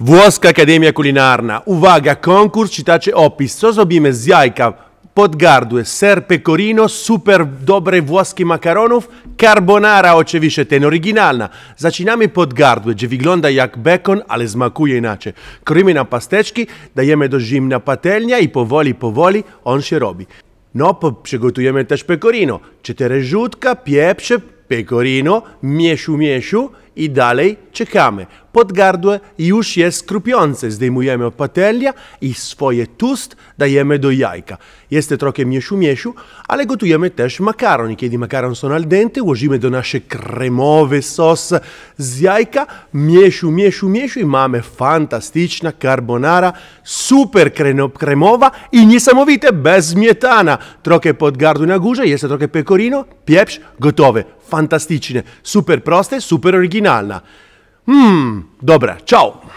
Włoska Akademia Kulinarna. Uwaga, konkurs czytacie opis. Co zrobimy z jajka pod ser pecorino, super dobre włoskie makaronów, carbonara oczywiście, ten oryginalna. Zaczynamy pod gardły, gdzie wygląda jak bekon, ale smakuje inaczej. Kroimy na pasteczki, dajemy do zimna patelnia i powoli, powoli on się robi. No, przygotujemy też pecorino. Cztery żółtka, pieprze, pecorino, mieszu, mieszu i dalej czekamy. Podgardłe już jest krupiące. Zdejmujemy patelnia i swoje tust dajemy do jajka. Jest trochę miesiu-miesiu, ale gotujemy też makaron. Kiedy makaron są al dente, włożymy do nasze kremowy sos z jajka. Miesiu, miesiu, miesiu i mamy fantastyczna carbonara, super kremowa i niesamowite bez mietana. Trochę podgardłu na górze, jest trochę pecorino, pieprz, gotowe. Fantastyczne, super proste, super oryginalne. finalna. Hmm, dobra, ciao!